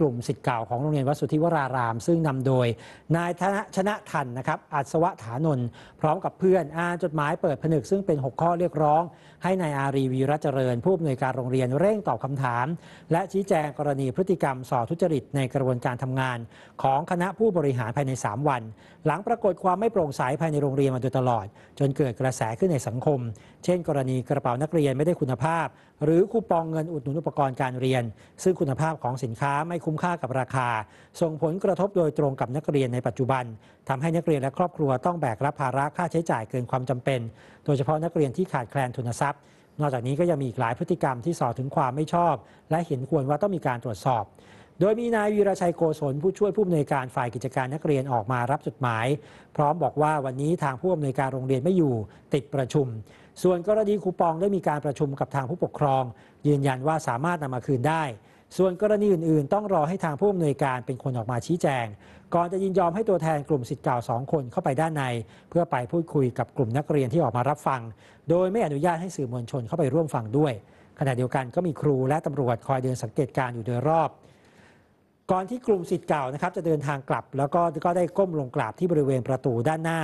กลุ่มสิทธิ์เก่าของโรงเรียนวัดสุทธิวราราม ซึ่งนำโดย นายธนชนะทันนะครับอัศวะถานน พร้อมกับเพื่อนอ่านจดหมายเปิดผนึก ซึ่งเป็น 6 ข้อเรียกร้อง ให้นายอารีวีรัเจริญผู้อำนวยการโรงเรียนเร่งตอบคำถาม และชี้แจงกรณีพฤติกรรมสอทุจริตในกระบวนการทำงาน ของคณะผู้บริหารภายใน 3 วัน หลังปรากฏความไม่โปร่งใสภายในโรงเรียนมาโดยตลอด จนเกิดกระแสขึ้นในสังคม เช่น กรณีกระเป๋านักเรียนไม่ได้คุณภาพ หรือคูปองเงินอุดหนุนอุปกรณ์การเรียน ซึ่งคุณภาพของสินค้าไม่ไม่คุ้มค่ากับราคา ส่งผลกระทบโดยตรงกับนักเรียนในปัจจุบัน ทำให้นักเรียนและครอบครัวต้องแบกรับภาระค่าใช้จ่ายเกินความจำเป็น โดยเฉพาะนักเรียนที่ขาดแคลนทุนทรัพย์นอกจากนี้ก็ยังมีอีกหลายพฤติกรรมที่สอถึงความไม่ชอบ และเห็นควรว่าต้องมีการตรวจสอบ โดยมีนายวีรชัยโกศลผู้ช่วยผู้อำนวยการฝ่ายกิจการนักเรียนออกมารับจดหมายพร้อมบอกว่าวันนี้ทางผู้อำนวยการโรงเรียนไม่อยู่ ติดประชุม ส่วนกรณีคูปองได้มีการประชุมกับทางผู้ปกครอง ยืนยันว่าสามารถนำมาคืนได้ส่วนกรณีอื่น ๆ ต้องรอให้ทางผู้อำนวยการเป็นคนออกมาชี้แจง ก่อนจะยินยอมให้ตัวแทนกลุ่มสิทธิ์เก่าสองคนเข้าไปด้านใน เพื่อไปพูดคุยกับกลุ่มนักเรียนที่ออกมารับฟัง โดยไม่อนุญาตให้สื่อมวลชนเข้าไปร่วมฟังด้วย ขณะเดียวกันก็มีครูและตำรวจคอยเดินสังเกตการอยู่โดยรอบก่อนที่กลุ่มสิทธิ์เก่านะครับจะเดินทางกลับ แล้วก็ก็ได้ก้มลงกราบที่บริเวณประตูด้านหน้า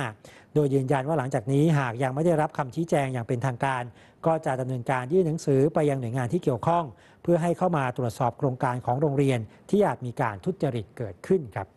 โดยยืนยันว่าหลังจากนี้หากยังไม่ได้รับคำชี้แจงอย่างเป็นทางการ ก็จะดำเนินการยื่นหนังสือไปยังหน่วยงานที่เกี่ยวข้อง เพื่อให้เข้ามาตรวจสอบโครงการของโรงเรียน ที่อาจมีการทุจริตเกิดขึ้นครับ